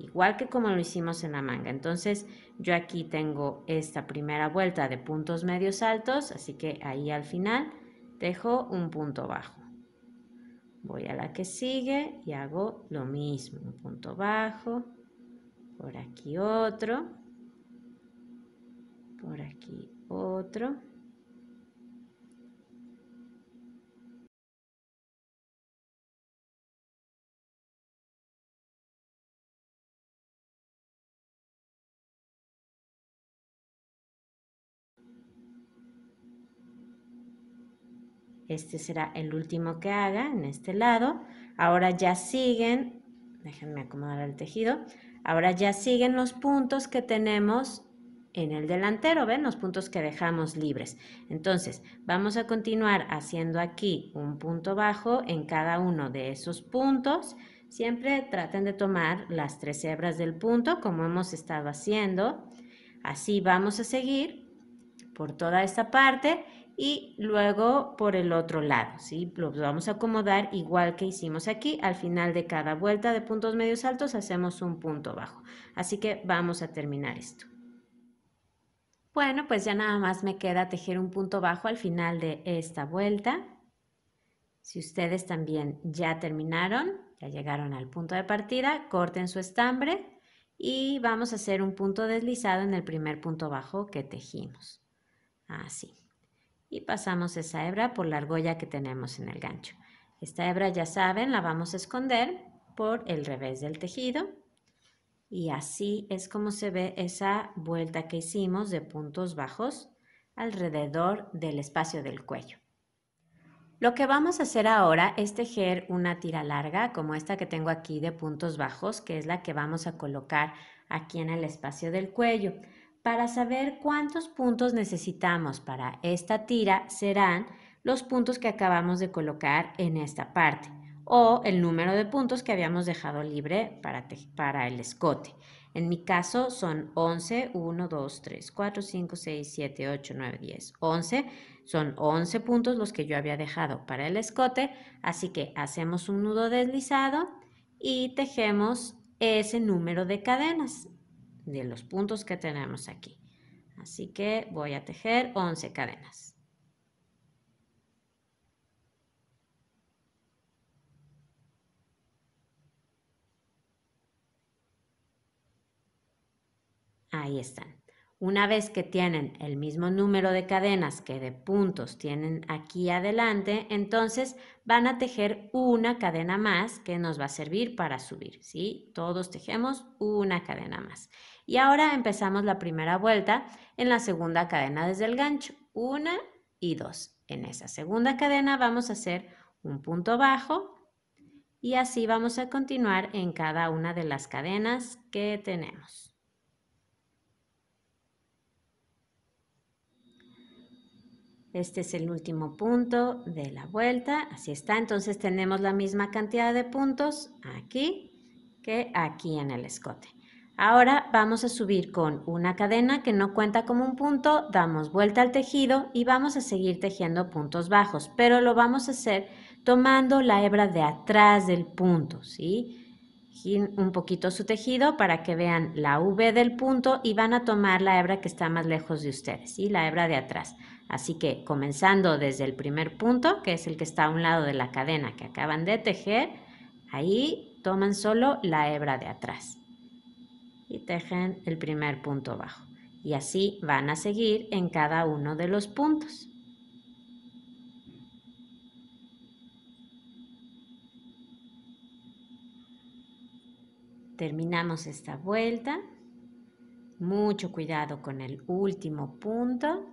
igual que como lo hicimos en la manga. Entonces yo aquí tengo esta primera vuelta de puntos medios altos, así que ahí al final dejo un punto bajo. Voy a la que sigue y hago lo mismo, un punto bajo, por aquí otro, por aquí otro Este será el último que haga en este lado. Ahora ya siguen, déjenme acomodar el tejido, ahora ya siguen los puntos que tenemos en el delantero, ¿ven? Los puntos que dejamos libres. Entonces, vamos a continuar haciendo aquí un punto bajo en cada uno de esos puntos. Siempre traten de tomar las tres hebras del punto, como hemos estado haciendo. Así vamos a seguir por toda esta parte y luego por el otro lado, ¿sí? Los vamos a acomodar igual que hicimos aquí. Al final de cada vuelta de puntos medios altos hacemos un punto bajo. Así que vamos a terminar esto. Bueno, pues ya nada más me queda tejer un punto bajo al final de esta vuelta. Si ustedes también ya terminaron, ya llegaron al punto de partida, corten su estambre y vamos a hacer un punto deslizado en el primer punto bajo que tejimos. Así y pasamos esa hebra por la argolla que tenemos en el gancho. Esta hebra, ya saben, la vamos a esconder por el revés del tejido y así es como se ve esa vuelta que hicimos de puntos bajos alrededor del espacio del cuello. Lo que vamos a hacer ahora es tejer una tira larga como esta que tengo aquí de puntos bajos, que es la que vamos a colocar aquí en el espacio del cuello. Para saber cuántos puntos necesitamos para esta tira serán los puntos que acabamos de colocar en esta parte o el número de puntos que habíamos dejado libre para, para el escote. En mi caso son 11, 1, 2, 3, 4, 5, 6, 7, 8, 9, 10, 11. Son 11 puntos los que yo había dejado para el escote, así que hacemos un nudo deslizado y tejemos ese número de cadenas de los puntos que tenemos aquí. Así que voy a tejer 11 cadenas. Ahí están. Una vez que tienen el mismo número de cadenas que de puntos tienen aquí adelante, entonces van a tejer una cadena más que nos va a servir para subir, ¿sí? Todos tejemos una cadena más. Y ahora empezamos la primera vuelta en la segunda cadena desde el gancho, una y dos. En esa segunda cadena vamos a hacer un punto bajo y así vamos a continuar en cada una de las cadenas que tenemos. Este es el último punto de la vuelta. Así está. Entonces tenemos la misma cantidad de puntos aquí que aquí en el escote. Ahora vamos a subir con una cadena que no cuenta como un punto, damos vuelta al tejido y vamos a seguir tejiendo puntos bajos, pero lo vamos a hacer tomando la hebra de atrás del punto, ¿sí? un poquito su tejido para que vean la V del punto y van a tomar la hebra que está más lejos de ustedes, la hebra de atrás. Así que comenzando desde el primer punto, que es el que está a un lado de la cadena que acaban de tejer, ahí toman solo la hebra de atrás y tejen el primer punto bajo. Y así van a seguir en cada uno de los puntos. Terminamos esta vuelta. Mucho cuidado con el último punto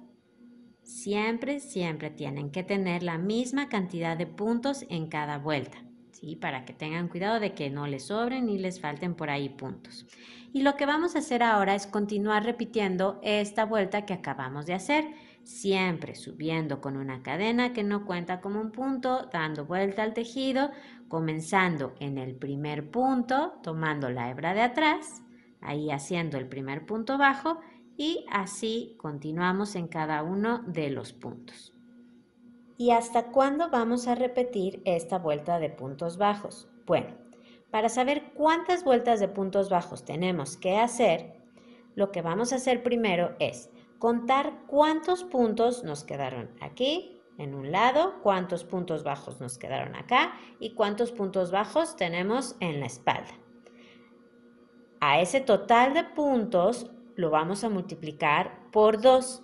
siempre, siempre tienen que tener la misma cantidad de puntos en cada vuelta, ¿sí? Para que tengan cuidado de que no les sobren ni les falten por ahí puntos. Y lo que vamos a hacer ahora es continuar repitiendo esta vuelta que acabamos de hacer, siempre subiendo con una cadena que no cuenta como un punto, dando vuelta al tejido, comenzando en el primer punto, tomando la hebra de atrás, ahí haciendo el primer punto bajo y así continuamos en cada uno de los puntos. ¿Y hasta cuándo vamos a repetir esta vuelta de puntos bajos? Bueno, para saber cuántas vueltas de puntos bajos tenemos que hacer, lo que vamos a hacer primero es contar cuántos puntos nos quedaron aquí, en un lado, cuántos puntos bajos nos quedaron acá y cuántos puntos bajos tenemos en la espalda. A ese total de puntos lo vamos a multiplicar por 2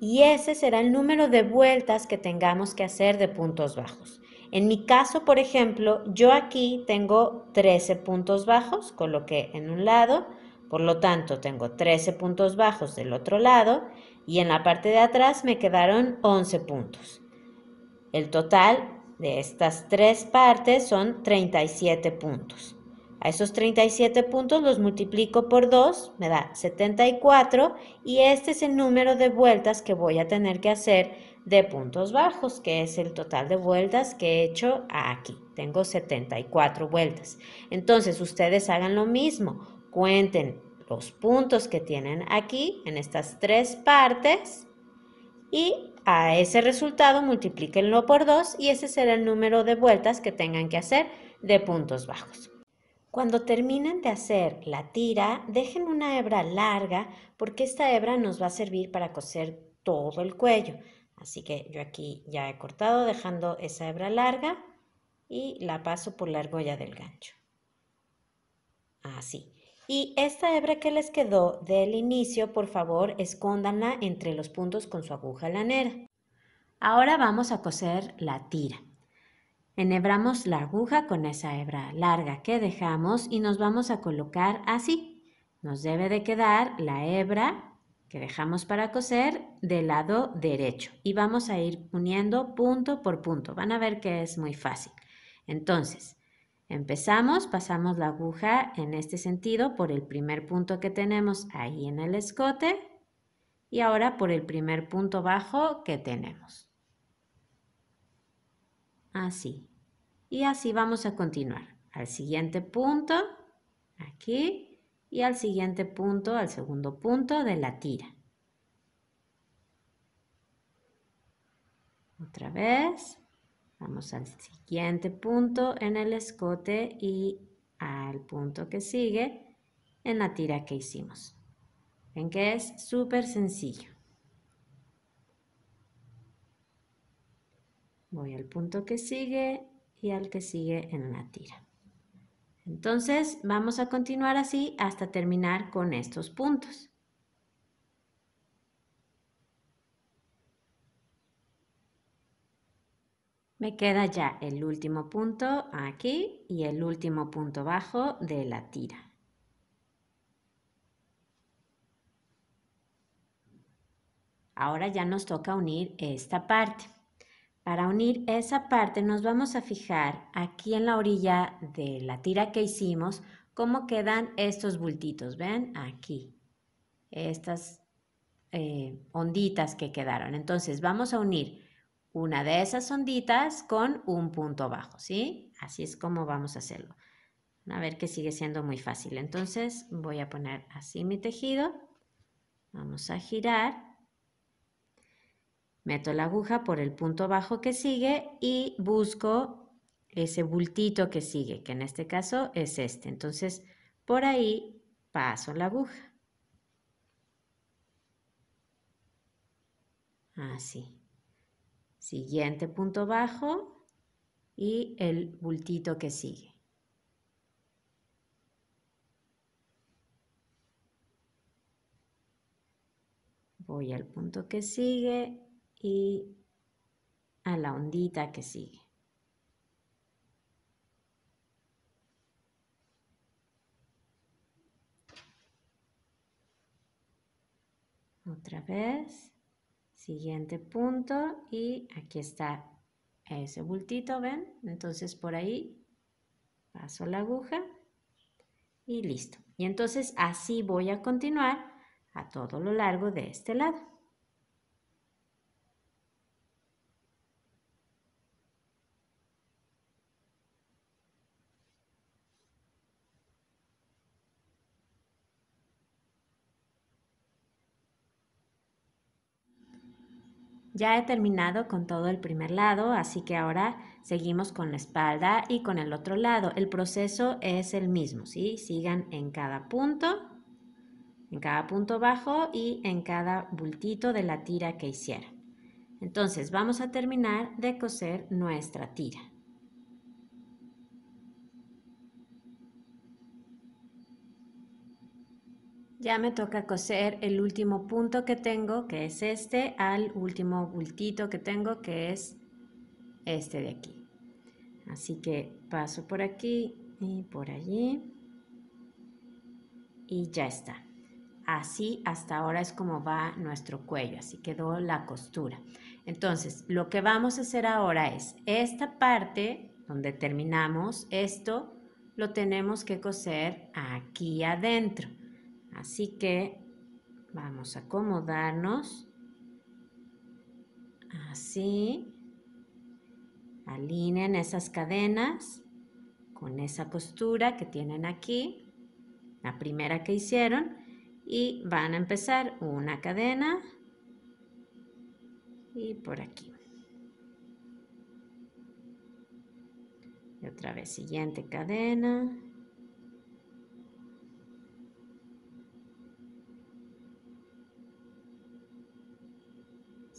y ese será el número de vueltas que tengamos que hacer de puntos bajos. En mi caso, por ejemplo, yo aquí tengo 13 puntos bajos, coloqué en un lado, por lo tanto tengo 13 puntos bajos del otro lado y en la parte de atrás me quedaron 11 puntos. El total de estas tres partes son 37 puntos. A esos 37 puntos los multiplico por 2, me da 74 y este es el número de vueltas que voy a tener que hacer de puntos bajos, que es el total de vueltas que he hecho aquí. Tengo 74 vueltas. Entonces ustedes hagan lo mismo, cuenten los puntos que tienen aquí en estas tres partes y a ese resultado multiplíquenlo por 2 y ese será el número de vueltas que tengan que hacer de puntos bajos. Cuando terminen de hacer la tira, dejen una hebra larga porque esta hebra nos va a servir para coser todo el cuello. Así que yo aquí ya he cortado dejando esa hebra larga y la paso por la argolla del gancho. Así. Y esta hebra que les quedó del inicio, por favor, escóndanla entre los puntos con su aguja lanera. Ahora vamos a coser la tira. Enhebramos la aguja con esa hebra larga que dejamos y nos vamos a colocar así. Nos debe de quedar la hebra que dejamos para coser del lado derecho y vamos a ir uniendo punto por punto. Van a ver que es muy fácil. Entonces, empezamos, pasamos la aguja en este sentido por el primer punto que tenemos ahí en el escote y ahora por el primer punto bajo que tenemos. Así. Y así vamos a continuar. Al siguiente punto, aquí, y al siguiente punto, al segundo punto de la tira. Otra vez. Vamos al siguiente punto en el escote y al punto que sigue en la tira que hicimos. Ven que es súper sencillo. voy al punto que sigue y al que sigue en la tira. Entonces vamos a continuar así hasta terminar con estos puntos. Me queda ya el último punto aquí y el último punto bajo de la tira. Ahora ya nos toca unir esta parte. Para unir esa parte nos vamos a fijar aquí en la orilla de la tira que hicimos cómo quedan estos bultitos, ¿ven? Aquí, estas eh, onditas que quedaron. Entonces vamos a unir una de esas onditas con un punto bajo, ¿sí? Así es como vamos a hacerlo. A ver que sigue siendo muy fácil. Entonces voy a poner así mi tejido. Vamos a girar meto la aguja por el punto bajo que sigue y busco ese bultito que sigue, que en este caso es este. Entonces, por ahí paso la aguja. Así. Siguiente punto bajo y el bultito que sigue. Voy al punto que sigue y a la ondita que sigue. Otra vez, siguiente punto y aquí está ese bultito, ¿ven? Entonces por ahí paso la aguja y listo. Y entonces así voy a continuar a todo lo largo de este lado. Ya he terminado con todo el primer lado, así que ahora seguimos con la espalda y con el otro lado. El proceso es el mismo, ¿sí? Sigan en cada punto, en cada punto bajo y en cada bultito de la tira que hicieron. Entonces vamos a terminar de coser nuestra tira. Ya me toca coser el último punto que tengo, que es este, al último bultito que tengo, que es este de aquí. Así que paso por aquí y por allí. Y ya está. Así hasta ahora es como va nuestro cuello, así quedó la costura. Entonces, lo que vamos a hacer ahora es esta parte donde terminamos, esto lo tenemos que coser aquí adentro. Así que vamos a acomodarnos. Así. Alineen esas cadenas con esa costura que tienen aquí, la primera que hicieron, y van a empezar una cadena y por aquí. Y otra vez, siguiente cadena.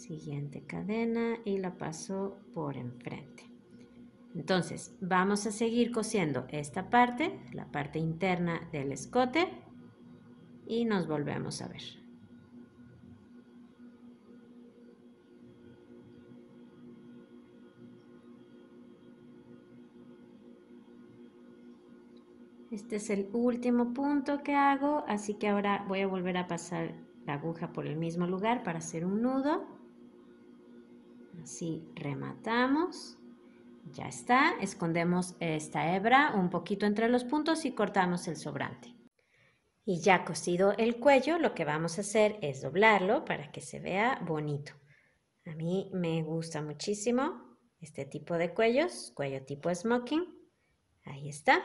siguiente cadena y la paso por enfrente. Entonces, vamos a seguir cosiendo esta parte, la parte interna del escote, y nos volvemos a ver. Este es el último punto que hago, así que ahora voy a volver a pasar la aguja por el mismo lugar para hacer un nudo. Así rematamos. Ya está. Escondemos esta hebra un poquito entre los puntos y cortamos el sobrante. Y ya cosido el cuello, lo que vamos a hacer es doblarlo para que se vea bonito. A mí me gusta muchísimo este tipo de cuellos, cuello tipo smoking. Ahí está.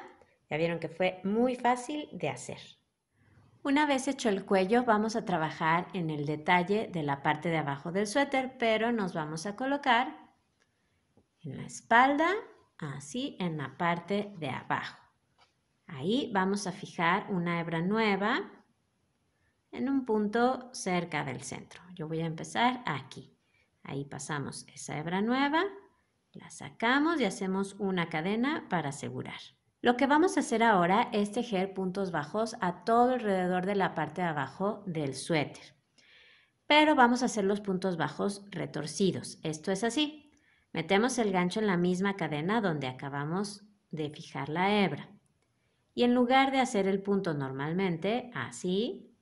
Ya vieron que fue muy fácil de hacer. Una vez hecho el cuello vamos a trabajar en el detalle de la parte de abajo del suéter, pero nos vamos a colocar en la espalda, así en la parte de abajo. Ahí vamos a fijar una hebra nueva en un punto cerca del centro. Yo voy a empezar aquí. Ahí pasamos esa hebra nueva, la sacamos y hacemos una cadena para asegurar. Lo que vamos a hacer ahora es tejer puntos bajos a todo alrededor de la parte de abajo del suéter. Pero vamos a hacer los puntos bajos retorcidos. Esto es así. Metemos el gancho en la misma cadena donde acabamos de fijar la hebra. Y en lugar de hacer el punto normalmente, así,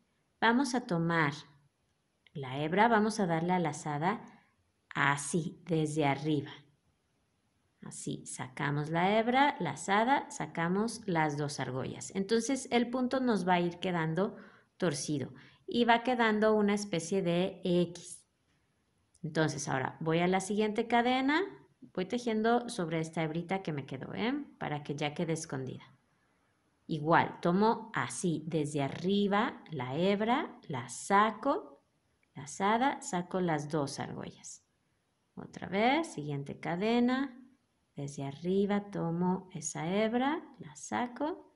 vamos a tomar la hebra, vamos a darle a la lazada así, desde arriba. Así, sacamos la hebra, lazada, sacamos las dos argollas. Entonces el punto nos va a ir quedando torcido y va quedando una especie de X. Entonces ahora voy a la siguiente cadena, voy tejiendo sobre esta hebrita que me quedó, ¿eh? para que ya quede escondida. Igual, tomo así, desde arriba la hebra, la saco, lazada, saco las dos argollas. Otra vez, siguiente cadena, desde arriba tomo esa hebra, la saco,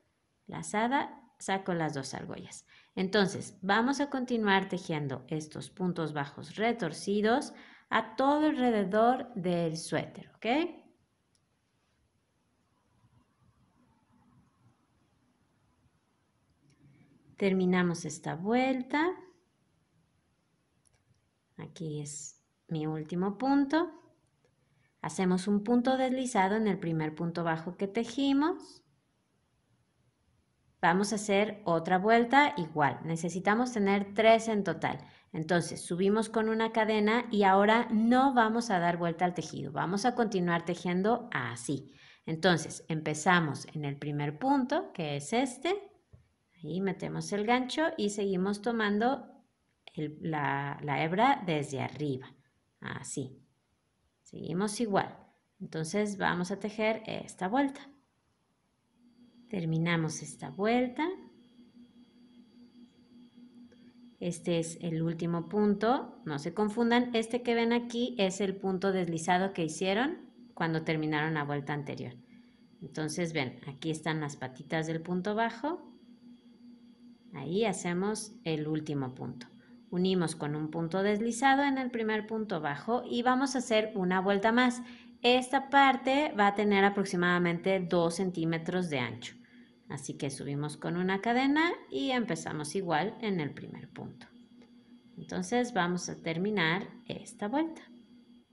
lazada, saco las dos argollas. Entonces, vamos a continuar tejiendo estos puntos bajos retorcidos a todo alrededor del suéter, ¿ok? Terminamos esta vuelta. Aquí es mi último punto. Hacemos un punto deslizado en el primer punto bajo que tejimos. Vamos a hacer otra vuelta igual. Necesitamos tener tres en total. Entonces subimos con una cadena y ahora no vamos a dar vuelta al tejido. Vamos a continuar tejiendo así. Entonces empezamos en el primer punto que es este. Ahí metemos el gancho y seguimos tomando la hebra desde arriba. Así. Seguimos igual. Entonces vamos a tejer esta vuelta. Terminamos esta vuelta. Este es el último punto. No se confundan, este que ven aquí es el punto deslizado que hicieron cuando terminaron la vuelta anterior. Entonces ven, aquí están las patitas del punto bajo. Ahí hacemos el último punto. Unimos con un punto deslizado en el primer punto bajo y vamos a hacer una vuelta más. Esta parte va a tener aproximadamente 2 centímetros de ancho. Así que subimos con una cadena y empezamos igual en el primer punto. Entonces vamos a terminar esta vuelta.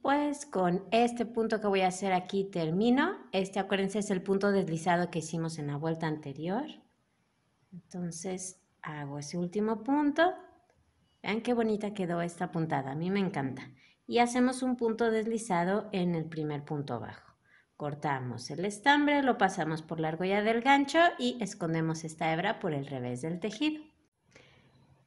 Pues con este punto que voy a hacer aquí termino. Este, acuérdense, es el punto deslizado que hicimos en la vuelta anterior. Entonces hago ese último punto Vean qué bonita quedó esta puntada, a mí me encanta. Y hacemos un punto deslizado en el primer punto bajo. Cortamos el estambre, lo pasamos por la argolla del gancho y escondemos esta hebra por el revés del tejido.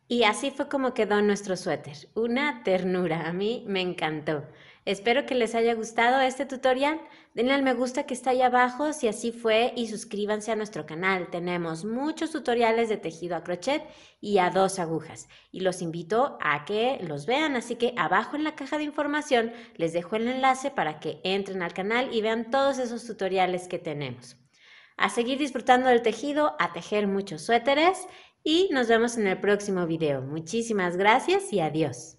Y así fue como quedó nuestro suéter. Una ternura, a mí me encantó. Espero que les haya gustado este tutorial. Denle al me gusta que está ahí abajo si así fue y suscríbanse a nuestro canal. Tenemos muchos tutoriales de tejido a crochet y a dos agujas. Y los invito a que los vean, así que abajo en la caja de información les dejo el enlace para que entren al canal y vean todos esos tutoriales que tenemos. A seguir disfrutando del tejido, a tejer muchos suéteres y nos vemos en el próximo video. Muchísimas gracias y adiós.